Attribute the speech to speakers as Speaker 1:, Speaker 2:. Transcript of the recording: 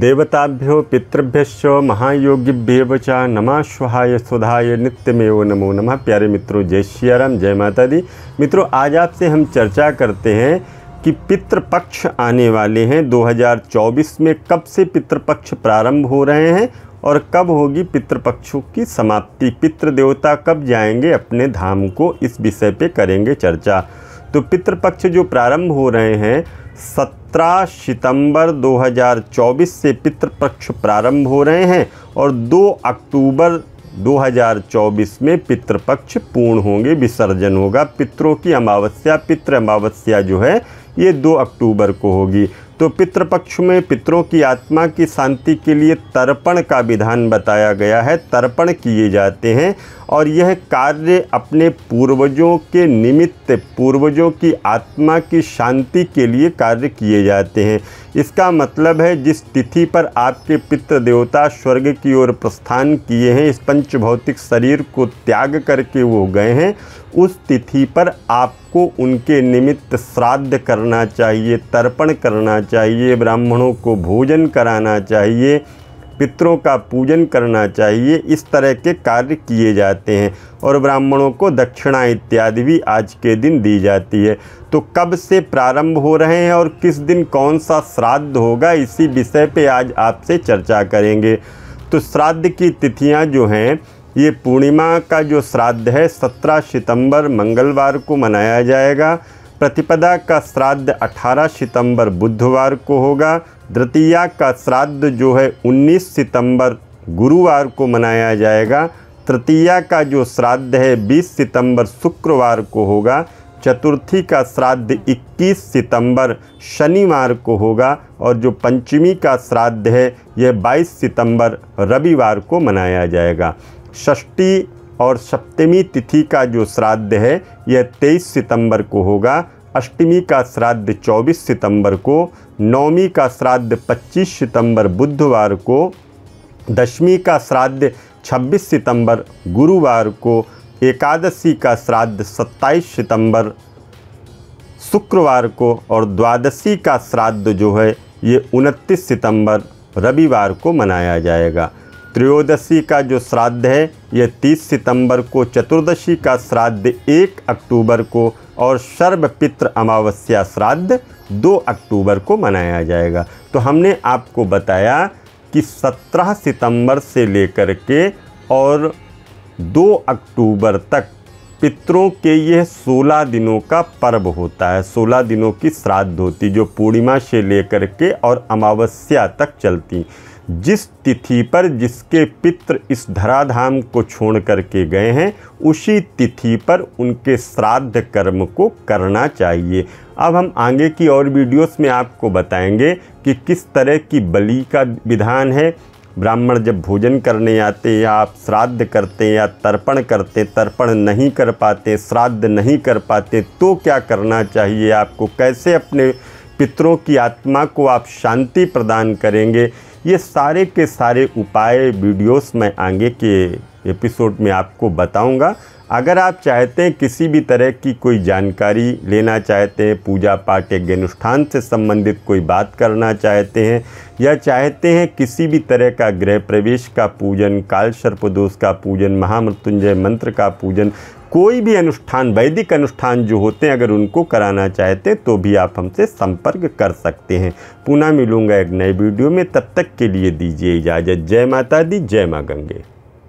Speaker 1: देवताभ्यो पितृभ्यश्च महायोगिभ्यव च नमः स्वाहाय सुधाय नित्यमेव नमो नमः प्यारे मित्रों जय राम जय माता दी मित्रों आज आपसे हम चर्चा करते हैं कि पितृपक्ष आने वाले हैं 2024 में कब से पितृपक्ष प्रारंभ हो रहे हैं और कब होगी पितृपक्षों की समाप्ति पितृदेवता कब जाएंगे अपने धाम को इस विषय पे करेंगे चर्चा तो पितृपक्ष जो प्रारंभ हो रहे हैं सत्रह सितंबर 2024 से पितृपक्ष प्रारंभ हो रहे हैं और 2 अक्टूबर 2024 में पितृपक्ष पूर्ण होंगे विसर्जन होगा पितरों की अमावस्या पितृ अमावस्या जो है ये 2 अक्टूबर को होगी तो पितृपक्ष में पितरों की आत्मा की शांति के लिए तर्पण का विधान बताया गया है तर्पण किए जाते हैं और यह कार्य अपने पूर्वजों के निमित्त पूर्वजों की आत्मा की शांति के लिए कार्य किए जाते हैं इसका मतलब है जिस तिथि पर आपके पितृदेवता देवता स्वर्ग की ओर प्रस्थान किए हैं इस पंचभौतिक शरीर को त्याग करके वो गए हैं उस तिथि पर आपको उनके निमित्त श्राद्ध करना चाहिए तर्पण करना चाहिए ब्राह्मणों को भोजन कराना चाहिए पितरों का पूजन करना चाहिए इस तरह के कार्य किए जाते हैं और ब्राह्मणों को दक्षिणा इत्यादि भी आज के दिन दी जाती है तो कब से प्रारंभ हो रहे हैं और किस दिन कौन सा श्राद्ध होगा इसी विषय पे आज आपसे चर्चा करेंगे तो श्राद्ध की तिथियां जो हैं ये पूर्णिमा का जो श्राद्ध है सत्रह सितंबर मंगलवार को मनाया जाएगा प्रतिपदा का श्राद्ध 18 सितंबर बुधवार को होगा द्वितीया का श्राद्ध जो है 19 सितंबर गुरुवार को मनाया जाएगा तृतीया का जो श्राद्ध है 20 सितंबर शुक्रवार को होगा चतुर्थी का श्राद्ध 21 सितंबर शनिवार को होगा और जो पंचमी का श्राद्ध है यह 22 सितंबर रविवार को मनाया जाएगा षष्ठी और सप्तमी तिथि का जो श्राद्ध है यह 23 सितंबर को होगा अष्टमी का श्राद्ध 24 सितंबर को नौमी का श्राद्ध 25 सितंबर बुधवार को दशमी का श्राद्ध 26 सितंबर गुरुवार को एकादशी का श्राद्ध 27 सितंबर शुक्रवार को और द्वादशी का श्राद्ध जो है ये 29 सितंबर रविवार को मनाया जाएगा त्रयोदशी का जो श्राद्ध है यह 30 सितंबर को चतुर्दशी का श्राद्ध 1 अक्टूबर को और पित्र अमावस्या श्राद्ध 2 अक्टूबर को मनाया जाएगा तो हमने आपको बताया कि 17 सितंबर से लेकर के और 2 अक्टूबर तक पितरों के यह 16 दिनों का पर्व होता है 16 दिनों की श्राद्ध होती जो पूर्णिमा से लेकर के और अमावस्या तक चलती जिस तिथि पर जिसके पित्र इस धराधाम को छोड़ करके गए हैं उसी तिथि पर उनके श्राद्ध कर्म को करना चाहिए अब हम आगे की और वीडियोस में आपको बताएंगे कि किस तरह की बलि का विधान है ब्राह्मण जब भोजन करने आते या आप श्राद्ध करते या तर्पण करते तर्पण नहीं कर पाते श्राद्ध नहीं कर पाते तो क्या करना चाहिए आपको कैसे अपने पितरों की आत्मा को आप शांति प्रदान करेंगे ये सारे के सारे उपाय वीडियोस में आगे के एपिसोड में आपको बताऊंगा अगर आप चाहते हैं किसी भी तरह की कोई जानकारी लेना चाहते हैं पूजा पाठ यज्ञ अनुष्ठान से संबंधित कोई बात करना चाहते हैं या चाहते हैं किसी भी तरह का गृह प्रवेश का पूजन काल सर्पदोष का पूजन महामृत्युंजय मंत्र का पूजन कोई भी अनुष्ठान वैदिक अनुष्ठान जो होते हैं अगर उनको कराना चाहते हैं तो भी आप हमसे संपर्क कर सकते हैं पुनः मिलूंगा एक नए वीडियो में तब तक के लिए दीजिए इजाज़त जय माता दी जय माँ गंगे